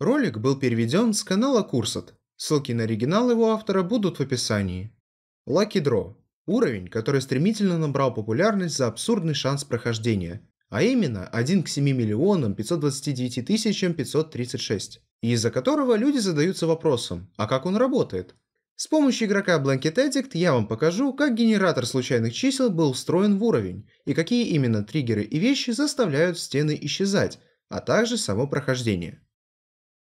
Ролик был переведен с канала Курсат. Ссылки на оригинал его автора будут в описании. Lucky Draw – уровень, который стремительно набрал популярность за абсурдный шанс прохождения, а именно 1 к 7 миллионам 529 тысячам 536, из-за которого люди задаются вопросом, а как он работает? С помощью игрока Blanket Addict я вам покажу, как генератор случайных чисел был встроен в уровень, и какие именно триггеры и вещи заставляют стены исчезать, а также само прохождение.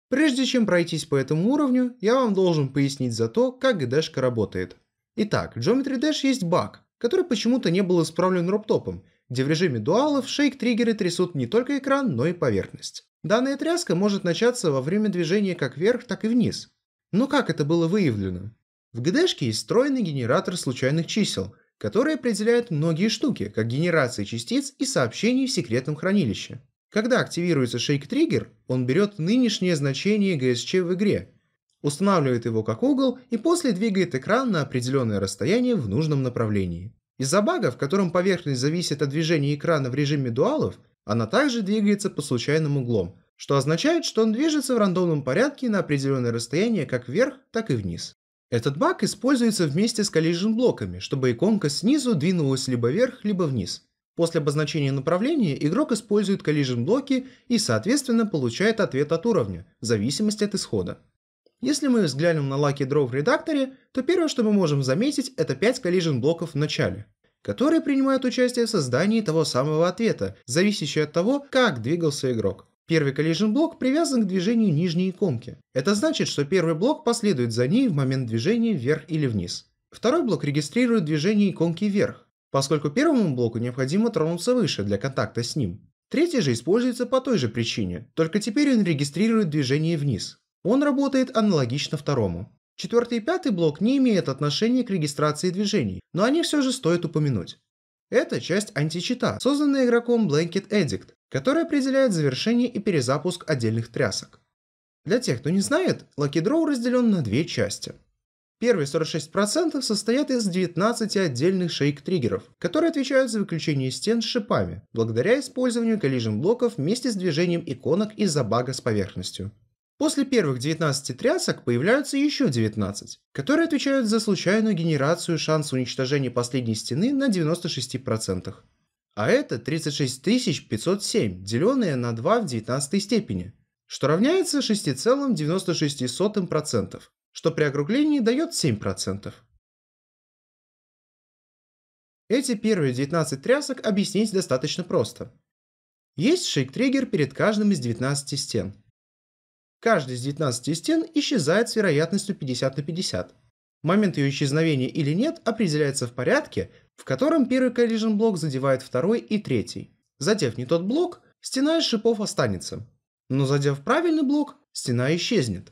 Прежде чем пройтись по этому уровню, я вам должен пояснить за то, как GDashка работает. Итак, в Geometry Dash есть баг, который почему-то не был исправлен роптопом, где в режиме дуалов шейк-триггеры трясут не только экран, но и поверхность. Данная тряска может начаться во время движения как вверх, так и вниз. Но как это было выявлено? В GDшке есть встроенный генератор случайных чисел, который определяет многие штуки, как генерации частиц и сообщений в секретном хранилище. Когда активируется шейк-триггер, он берет нынешнее значение GSC в игре, устанавливает его как угол и после двигает экран на определенное расстояние в нужном направлении. Из-за бага, в котором поверхность зависит от движения экрана в режиме дуалов, она также двигается по случайным углом, что означает, что он движется в рандомном порядке на определенное расстояние как вверх, так и вниз. Этот баг используется вместе с коллижен блоками, чтобы иконка снизу двинулась либо вверх, либо вниз. После обозначения направления игрок использует collision блоки и соответственно получает ответ от уровня, в зависимости от исхода. Если мы взглянем на Lucky Draw в редакторе, то первое, что мы можем заметить, это 5 collision блоков в начале, которые принимают участие в создании того самого ответа, зависящего от того, как двигался игрок. Первый collision блок привязан к движению нижней иконки. Это значит, что первый блок последует за ней в момент движения вверх или вниз. Второй блок регистрирует движение иконки вверх, поскольку первому блоку необходимо тронуться выше для контакта с ним. Третий же используется по той же причине, только теперь он регистрирует движение вниз. Он работает аналогично второму. Четвертый и пятый блок не имеют отношения к регистрации движений, но они все же стоит упомянуть. Это часть античита, созданная игроком Blanket Addict, которая определяет завершение и перезапуск отдельных трясок. Для тех, кто не знает, Lucky Draw разделен на две части – Первые 46% состоят из 19 отдельных шейк-триггеров, которые отвечают за выключение стен с шипами, благодаря использованию коллижн-блоков вместе с движением иконок из-за бага с поверхностью. После первых 19 трясок появляются еще 19, которые отвечают за случайную генерацию шанса уничтожения последней стены на 96%. А это 36 507, деленное на 2 в 19 степени, что равняется 6,96% что при округлении дает 7%. Эти первые 19 трясок объяснить достаточно просто. Есть шейк-триггер перед каждым из 19 стен. Каждый из 19 стен исчезает с вероятностью 50 на 50. Момент ее исчезновения или нет определяется в порядке, в котором первый collision блок задевает второй и третий. Задев не тот блок, стена из шипов останется. Но задев правильный блок, стена исчезнет.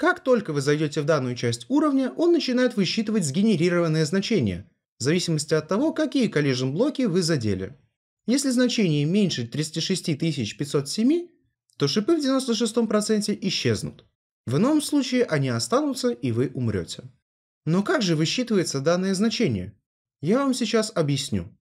Как только вы зайдете в данную часть уровня, он начинает высчитывать сгенерированное значение, в зависимости от того, какие коллижен блоки вы задели. Если значение меньше 36 507, то шипы в 96% исчезнут. В ином случае они останутся и вы умрете. Но как же высчитывается данное значение? Я вам сейчас объясню.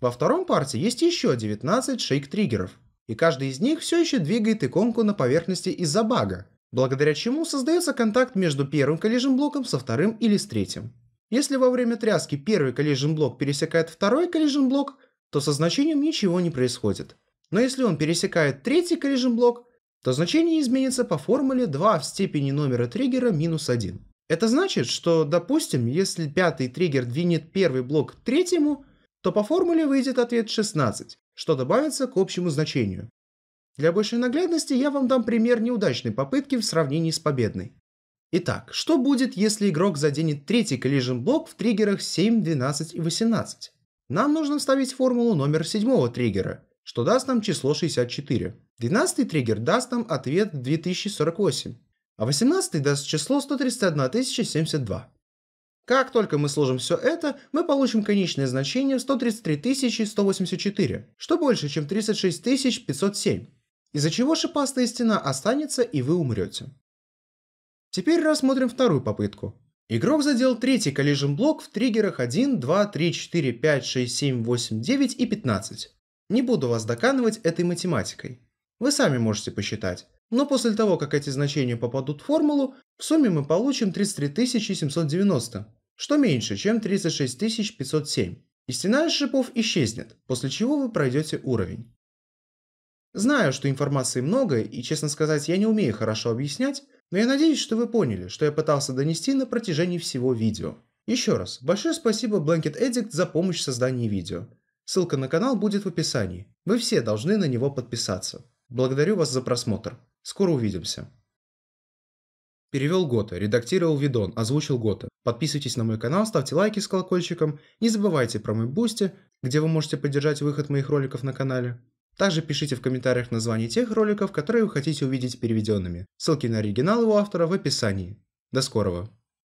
Во втором парте есть еще 19 шейк-триггеров, и каждый из них все еще двигает иконку на поверхности из-за бага, благодаря чему создается контакт между первым коллижен блоком со вторым или с третьим. Если во время тряски первый коллижен блок пересекает второй коллижен блок, то со значением ничего не происходит. Но если он пересекает третий коллижен блок, то значение изменится по формуле 2 в степени номера триггера минус 1. Это значит, что, допустим, если пятый триггер двинет первый блок к третьему, то по формуле выйдет ответ 16, что добавится к общему значению. Для большей наглядности я вам дам пример неудачной попытки в сравнении с победной. Итак, что будет, если игрок заденет третий collision блок в триггерах 7, 12 и 18? Нам нужно вставить формулу номер седьмого триггера, что даст нам число 64. 12 триггер даст нам ответ 2048, а 18 даст число 131 072. Как только мы сложим все это, мы получим конечное значение 133 184, что больше, чем 36 507 из-за чего шипастая стена останется и вы умрете. Теперь рассмотрим вторую попытку. Игрок задел третий коллижен блок в триггерах 1, 2, 3, 4, 5, 6, 7, 8, 9 и 15. Не буду вас доканывать этой математикой. Вы сами можете посчитать. Но после того, как эти значения попадут в формулу, в сумме мы получим 33 790, что меньше, чем 36 507. И стена из шипов исчезнет, после чего вы пройдете уровень. Знаю, что информации много, и, честно сказать, я не умею хорошо объяснять, но я надеюсь, что вы поняли, что я пытался донести на протяжении всего видео. Еще раз, большое спасибо Blanket Addict за помощь в создании видео. Ссылка на канал будет в описании. Вы все должны на него подписаться. Благодарю вас за просмотр. Скоро увидимся. Перевел Гота, редактировал Видон, озвучил Гота. Подписывайтесь на мой канал, ставьте лайки с колокольчиком. Не забывайте про мой бусти, где вы можете поддержать выход моих роликов на канале. Также пишите в комментариях название тех роликов, которые вы хотите увидеть переведенными. Ссылки на оригинал его автора в описании. До скорого!